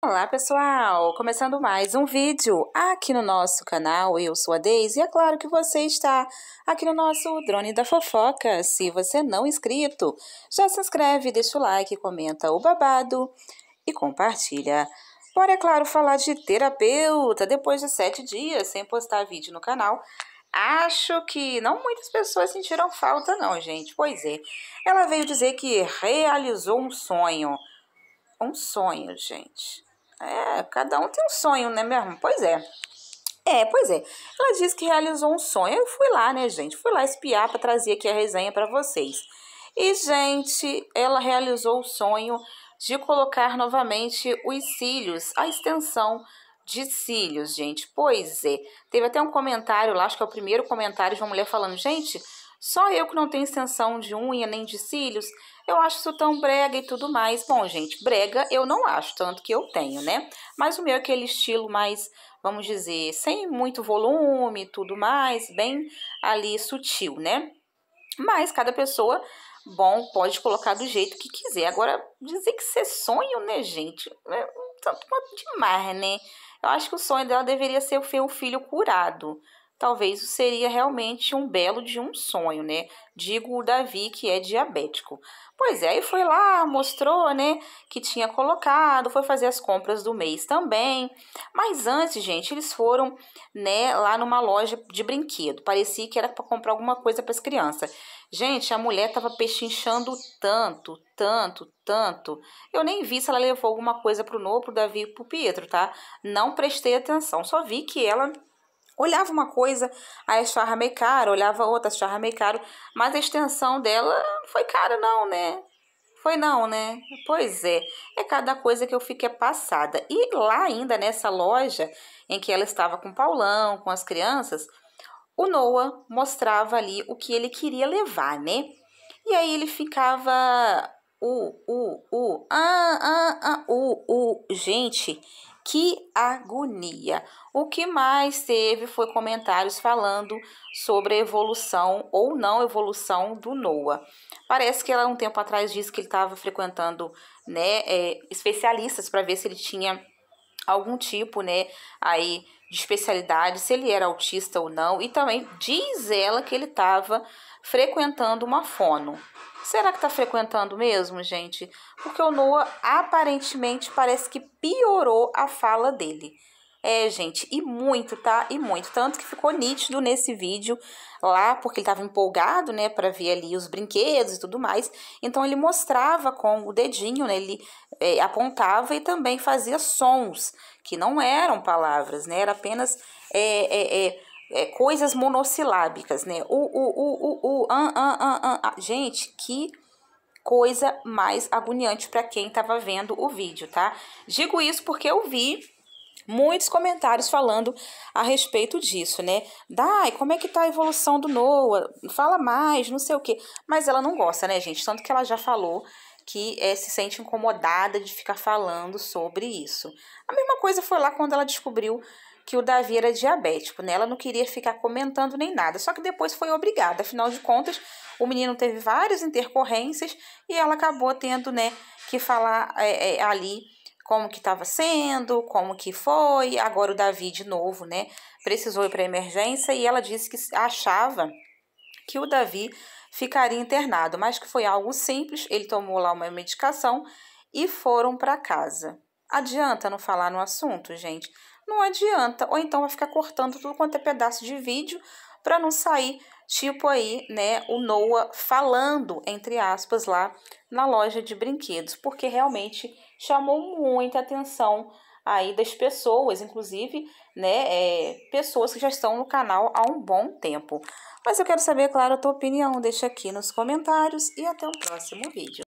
Olá pessoal, começando mais um vídeo aqui no nosso canal, eu sou a Deise e é claro que você está aqui no nosso Drone da Fofoca. Se você não é inscrito, já se inscreve, deixa o like, comenta o babado e compartilha. Bora, é claro, falar de terapeuta. Depois de sete dias sem postar vídeo no canal, Acho que não muitas pessoas sentiram falta, não, gente. Pois é. Ela veio dizer que realizou um sonho. Um sonho, gente. É, cada um tem um sonho, né mesmo? Pois é. É, pois é. Ela disse que realizou um sonho. Eu fui lá, né, gente? Fui lá espiar para trazer aqui a resenha para vocês. E, gente, ela realizou o sonho de colocar novamente os cílios, a extensão de cílios, gente. Pois é. Teve até um comentário lá, acho que é o primeiro comentário de uma mulher falando: gente, só eu que não tenho extensão de unha nem de cílios. Eu acho isso tão brega e tudo mais. Bom, gente, brega eu não acho, tanto que eu tenho, né? Mas o meu é aquele estilo mais, vamos dizer, sem muito volume e tudo mais, bem ali sutil, né? Mas cada pessoa, bom, pode colocar do jeito que quiser. Agora, dizer que ser sonho, né, gente? É um tanto quanto demais, né? Eu acho que o sonho dela deveria ser o filho curado talvez isso seria realmente um belo de um sonho, né? Digo o Davi que é diabético. Pois é, e foi lá, mostrou, né, que tinha colocado, foi fazer as compras do mês também. Mas antes, gente, eles foram, né, lá numa loja de brinquedo. Parecia que era para comprar alguma coisa para as crianças. Gente, a mulher tava pechinchando tanto, tanto, tanto. Eu nem vi se ela levou alguma coisa pro Nô, pro Davi e pro Pietro, tá? Não prestei atenção, só vi que ela Olhava uma coisa, aí achava meio caro, olhava outra, achava meio caro, mas a extensão dela não foi cara não, né? Foi não, né? Pois é, é cada coisa que eu fiquei é passada. E lá ainda nessa loja em que ela estava com o Paulão, com as crianças, o Noah mostrava ali o que ele queria levar, né? E aí ele ficava o, o, o, ah, ah, ah, o, o. Gente, que agonia! O que mais teve foi comentários falando sobre a evolução ou não evolução do Noah. Parece que ela um tempo atrás disse que ele estava frequentando né, é, especialistas para ver se ele tinha algum tipo, né, aí de especialidade, se ele era autista ou não, e também diz ela que ele estava frequentando uma fono. Será que está frequentando mesmo, gente? Porque o Noah aparentemente parece que piorou a fala dele. É, gente, e muito, tá? E muito. Tanto que ficou nítido nesse vídeo lá, porque ele estava empolgado, né, para ver ali os brinquedos e tudo mais. Então, ele mostrava com o dedinho, né, ele é, apontava e também fazia sons, que não eram palavras, né, era apenas é, é, é, é coisas monossilábicas, né. O, o, o, o, o, an, an, an, an. Ah, gente, que coisa mais agoniante para quem estava vendo o vídeo, tá? Digo isso porque eu vi muitos comentários falando a respeito disso, né? Dai, como é que tá a evolução do Noah? Fala mais, não sei o quê. Mas ela não gosta, né, gente? Tanto que ela já falou que é, se sente incomodada de ficar falando sobre isso. A mesma coisa foi lá quando ela descobriu que o Davi era diabético, né? Ela não queria ficar comentando nem nada, só que depois foi obrigada, afinal de contas, o menino teve várias intercorrências e ela acabou tendo, né, que falar é, é, ali como que estava sendo, como que foi. Agora o Davi de novo, né, precisou ir para emergência e ela disse que achava que o Davi ficaria internado, mas que foi algo simples, ele tomou lá uma medicação e foram para casa. Adianta não falar no assunto, gente? Não adianta, ou então vai ficar cortando tudo quanto é pedaço de vídeo para não sair tipo aí, né, o Noah falando, entre aspas, lá na loja de brinquedos, porque realmente chamou muita atenção aí das pessoas, inclusive, né, é, pessoas que já estão no canal há um bom tempo. Mas eu quero saber, claro, a tua opinião, deixa aqui nos comentários e até o próximo vídeo.